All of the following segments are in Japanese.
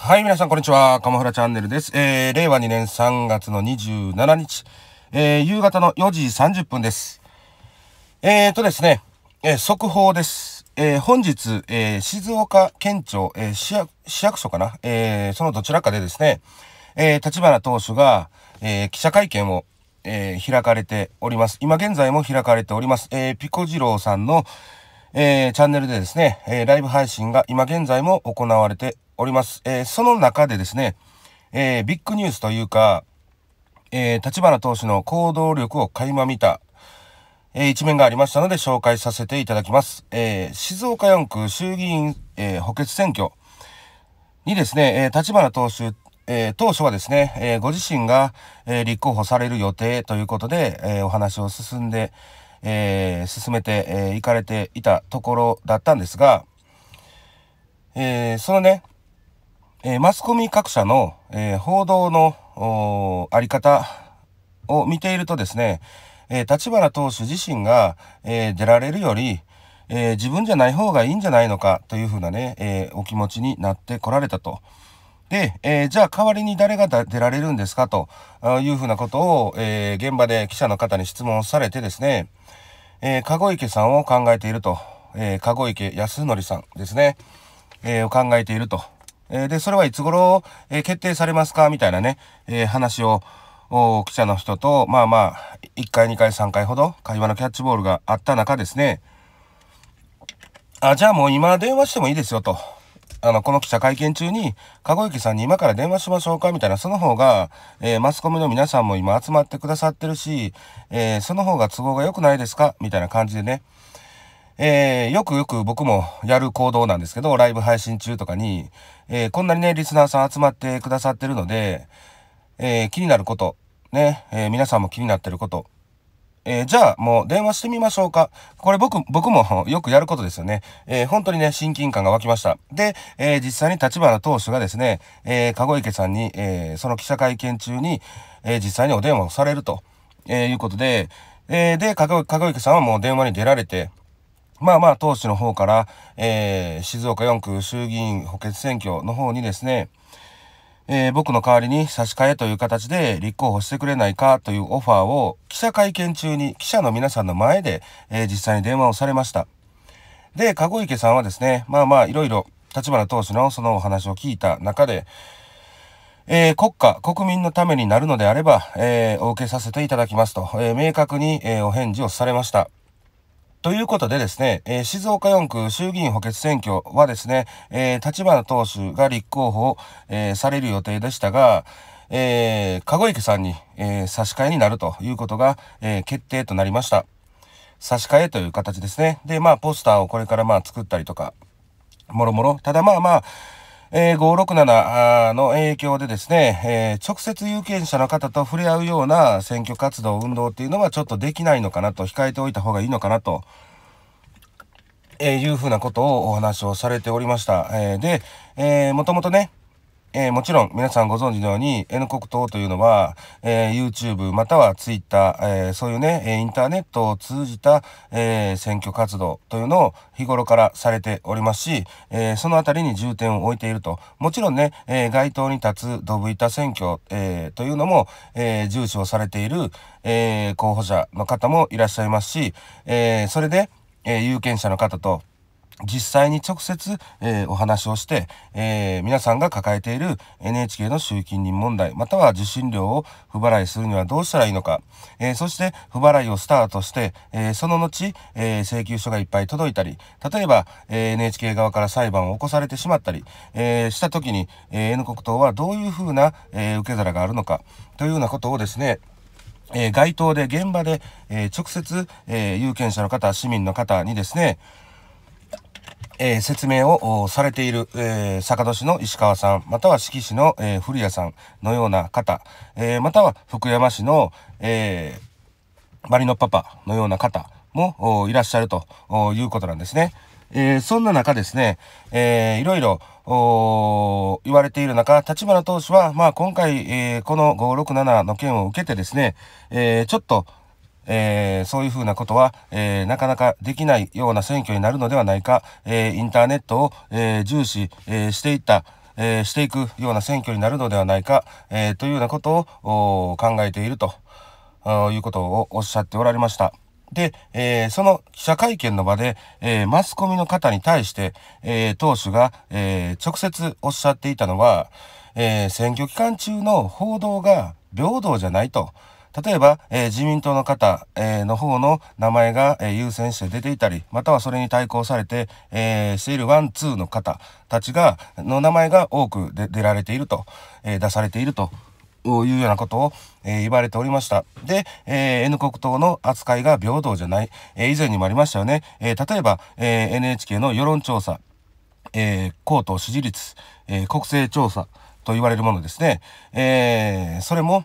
はい、皆さん、こんにちは。カモフラチャンネルです。えー、令和2年3月の27日、えー、夕方の4時30分です。えーとですね、えー、速報です。えー、本日、えー、静岡県庁、えー、市役、市役所かなえー、そのどちらかでですね、えー、立花党首が、えー、記者会見を、えー、開かれております。今現在も開かれております。えー、ピコ次郎さんの、えー、チャンネルでですね、えー、ライブ配信が今現在も行われております。えー、その中でですね、えビッグニュースというか、え立花投手の行動力を垣間見た、え一面がありましたので紹介させていただきます。え静岡4区衆議院、え補欠選挙にですね、え立花投手えー、当初はですね、えー、ご自身が、えー、立候補される予定ということで、えお話を進んで、えー、進めてい、えー、かれていたところだったんですが、えー、そのね、えマスコミ各社の、え報道のあり方を見ているとですね、え立花党首自身が、え出られるより、え自分じゃない方がいいんじゃないのかというふうなね、えお気持ちになってこられたと。で、えー、じゃあ代わりに誰が出られるんですかというふうなことを、えー、現場で記者の方に質問されてですね、えー、籠池さんを考えていると、えー、籠池康則さんですね、えー、を考えていると。えー、で、それはいつ頃、えー、決定されますかみたいなね、えー、話を記者の人と、まあまあ、1回、2回、3回ほど会話のキャッチボールがあった中ですね、あ、じゃあもう今電話してもいいですよと。あの、この記者会見中に、かごゆきさんに今から電話しましょうかみたいな、その方が、えー、マスコミの皆さんも今集まってくださってるし、えー、その方が都合が良くないですかみたいな感じでね。えー、よくよく僕もやる行動なんですけど、ライブ配信中とかに、えこんなにね、リスナーさん集まってくださってるので、え気になること、ね、え皆さんも気になってること、えー、じゃあもう電話してみましょうか。これ僕、僕も よくやることですよね。えー、本当にね、親近感が湧きました。で、えー、実際に立花党首がですね、えー、籠池さんに、えその記者会見中に、え実際にお電話をされると、えいうことで、えで、籠池さんはもう電話に出られて、まあまあ、党首の方から、え静岡4区衆議院補欠選挙の方にですね、えー、僕の代わりに差し替えという形で立候補してくれないかというオファーを記者会見中に記者の皆さんの前で、えー、実際に電話をされました。で、籠池さんはですね、まあまあいろいろ立花党首のそのお話を聞いた中で、えー、国家、国民のためになるのであれば、えー、お受けさせていただきますと、えー、明確に、えお返事をされました。ということでですね、えー、静岡4区衆議院補欠選挙はですね、えー、立花党首が立候補、えー、される予定でしたが、えー、籠池さんに、えー、差し替えになるということが、えー、決定となりました。差し替えという形ですね。で、まあ、ポスターをこれからまあ作ったりとか、もろもろ。ただまあまあ、えー、567の影響でですね、えー、直接有権者の方と触れ合うような選挙活動、運動っていうのはちょっとできないのかなと、控えておいた方がいいのかなと、えー、いうふうなことをお話をされておりました。えで、えー、もともとね、えー、もちろん皆さんご存知のように N 国党というのは、えー、YouTube または Twitter、えー、そういうねインターネットを通じた、え選挙活動というのを日頃からされておりますし、えその辺りに重点を置いているともちろんね、え街頭に立つドブ板選挙、えというのも、え重視をされている、え候補者の方もいらっしゃいますし、えそれで、え有権者の方と実際に直接、えー、お話をして、えー、皆さんが抱えている NHK の集金人問題、または受信料を不払いするにはどうしたらいいのか、えー、そして不払いをスタートして、えその後、え請求書がいっぱい届いたり、例えば、え NHK 側から裁判を起こされてしまったり、えした時に、え N 国党はどういうふうな、え受け皿があるのか、というようなことをですね、え街頭で現場で、え直接、え有権者の方、市民の方にですね、えー、説明をされている、えー、坂戸市の石川さん、または四季市の、えー、古谷さんのような方、えまたは福山市の、えマリノパパのような方もいらっしゃるということなんですね。えそんな中ですね、えいろいろ言われている中、立花投手は、まあ今回、えこの567の件を受けてですね、えちょっとえー、そういうふうなことは、えー、なかなかできないような選挙になるのではないか、えー、インターネットを、え重視、えしていった、えしていくような選挙になるのではないか、えというようなことを考えているということをおっしゃっておられました。で、えー、その記者会見の場で、えー、マスコミの方に対して、えー、党首が、え直接おっしゃっていたのは、え選挙期間中の報道が平等じゃないと。例えば、えー、自民党の方、えー、の方の名前が、えー、優先して出ていたり、またはそれに対抗されて、えー、しているワン、ツーの方たちが、の名前が多く出られていると、えー、出されているというようなことを、えー、言われておりました。で、えー、N 国党の扱いが平等じゃない、えー、以前にもありましたよね。えー、例えば、えー、NHK の世論調査、えー、高等支持率、えー、国勢調査と言われるものですね。えー、それも、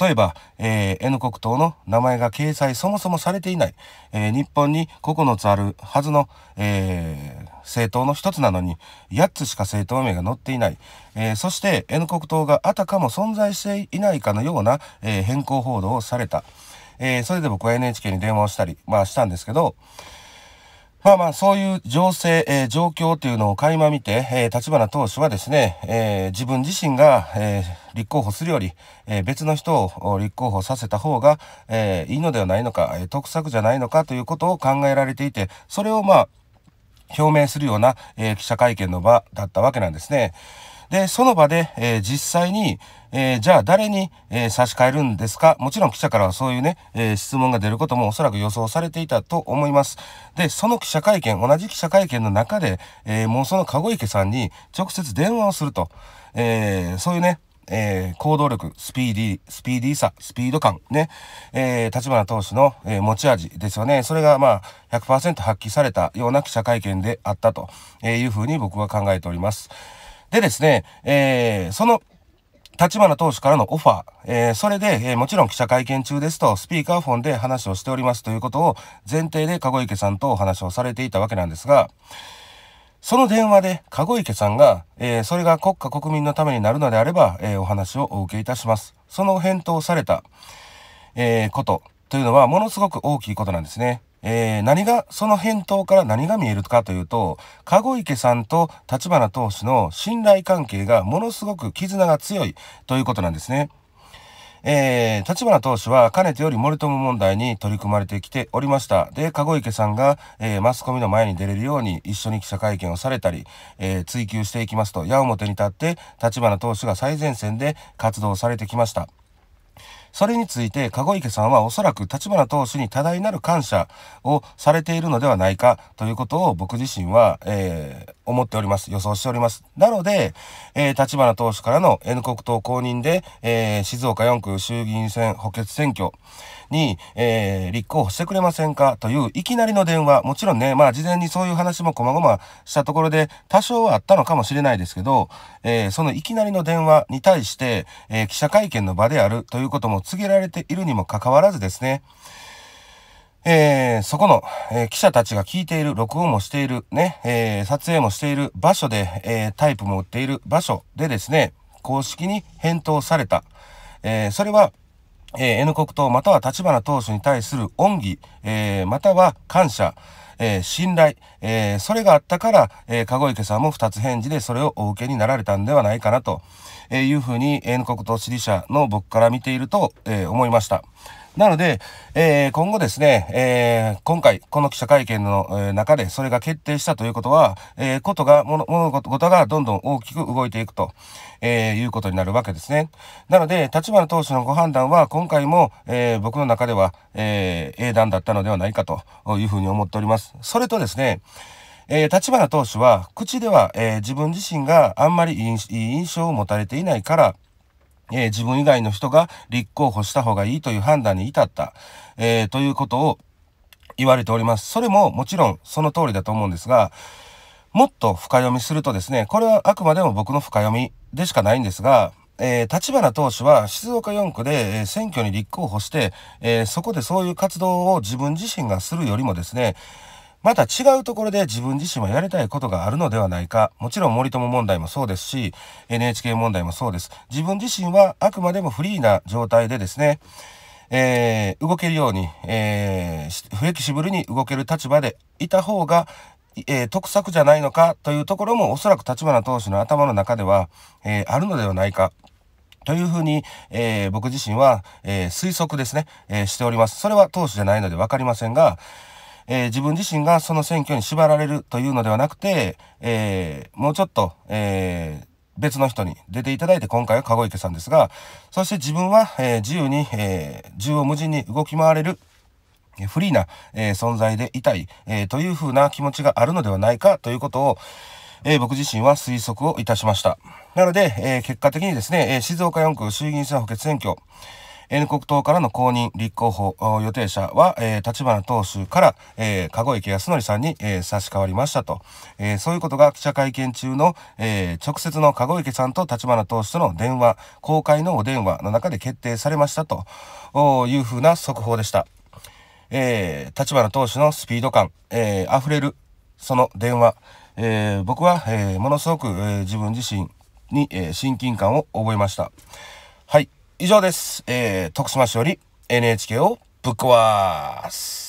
例えば、えー、N 国党の名前が掲載そもそもされていない、えー、日本に9つあるはずの、えー、政党の1つなのに8つしか政党名が載っていない、えそして N 国党があたかも存在していないかのような、え変更報道をされた、えそれで僕は NHK に電話をしたり、まあ、したんですけど、まあまあ、そういう情勢、えー、状況というのを垣間見て、えー、立花党首はですね、えー、自分自身が、えー、立候補するより、えー、別の人を立候補させた方が、えー、いいのではないのか、えー、得策じゃないのかということを考えられていて、それをまあ、表明するような、えー、記者会見の場だったわけなんですね。で、その場で、えー、実際に、えー、じゃあ誰に、えー、差し替えるんですかもちろん記者からはそういうね、えー、質問が出ることもおそらく予想されていたと思います。で、その記者会見、同じ記者会見の中で、えもうその籠池さんに直接電話をすると、えそういうね、え行動力、スピーディー、スピーディーさ、スピード感、ね、え立花投手の、え持ち味ですよね。それが、まあ、100%発揮されたような記者会見であったというふうに僕は考えております。でですね、えー、その、立花党首からのオファー、えー、それで、えー、もちろん記者会見中ですと、スピーカーフォンで話をしておりますということを前提で籠池さんとお話をされていたわけなんですが、その電話で籠池さんが、えー、それが国家国民のためになるのであれば、えー、お話をお受けいたします。その返答された、えー、ことというのはものすごく大きいことなんですね。えー、何が、その返答から何が見えるかというと、籠池さんと立花投手の信頼関係がものすごく絆が強いということなんですね。えー、立花投手はかねてより森友問題に取り組まれてきておりました。で、籠池さんが、えー、マスコミの前に出れるように一緒に記者会見をされたり、えー、追及していきますと矢面に立って立花投手が最前線で活動されてきました。それについて籠池さんはおそらく立花投手に多大なる感謝をされているのではないかということを僕自身は、えー、思っております。予想しております。なので、えー、立花党首からの N 国党公認で、えー、静岡4区衆議院選補欠選挙に、えー、立候補してくれませんかといういきなりの電話、もちろんね、まあ事前にそういう話も細々したところで多少はあったのかもしれないですけど、えー、そのいきなりの電話に対して、えー、記者会見の場であるということも告げられているにもかかわらずですね、えー、そこの、えー、記者たちが聞いている、録音もしている、ね、えー、撮影もしている場所で、えタイプも売っている場所でですね、公式に返答された。えそれは、え N 国党または立花党首に対する恩義、えまたは感謝、え信頼、えそれがあったから、え籠池さんも2つ返事でそれをお受けになられたんではないかなと、えいうふうに N 国党支持者の僕から見ていると、え思いました。なので、えー、今後ですね、えー、今回、この記者会見の中でそれが決定したということは、えー、ことが、物事がどんどん大きく動いていくと、えー、いうことになるわけですね。なので、立花党首のご判断は、今回も、えー、僕の中では、えー、英断だったのではないかというふうに思っております。それとですね、えー、立花党首は、口では、えー、自分自身があんまりいい印象を持たれていないから、えー、自分以外の人が立候補した方がいいという判断に至った、えー、ということを言われております。それももちろんその通りだと思うんですが、もっと深読みするとですね、これはあくまでも僕の深読みでしかないんですが、えー、立花党首は静岡4区で、えー、選挙に立候補して、えー、そこでそういう活動を自分自身がするよりもですね、また違うところで自分自身はやりたいことがあるのではないか。もちろん森友問題もそうですし、NHK 問題もそうです。自分自身はあくまでもフリーな状態でですね、えー、動けるように、えー、フレキシブルに動ける立場でいた方が、えー、得策じゃないのかというところもおそらく立花投手の頭の中では、えあるのではないかというふうに、え僕自身は、え推測ですね、えしております。それは投手じゃないので分かりませんが、えー、自分自身がその選挙に縛られるというのではなくて、えー、もうちょっと、えー、別の人に出ていただいて、今回は籠池さんですが、そして自分は、え自由に、え縦横無尽に動き回れるフリーな、えー、存在でいたい、えー、というふうな気持ちがあるのではないかということを、えー、僕自身は推測をいたしました。なので、え結果的にですね、え静岡4区衆議院選補欠選挙、N 国党からの公認立候補予定者は、えー、立花党首から、えー、籠池康則さんに、えー、差し替わりましたと、えー、そういうことが記者会見中の、えー、直接の籠池さんと立花党首との電話公開のお電話の中で決定されましたというふうな速報でした。えー、立花党首のスピード感、えー、溢れるその電話、えー、僕は、えー、ものすごく、えー、自分自身に、えー、親近感を覚えました。以上です。えー、徳島市より NHK をぶっ壊す。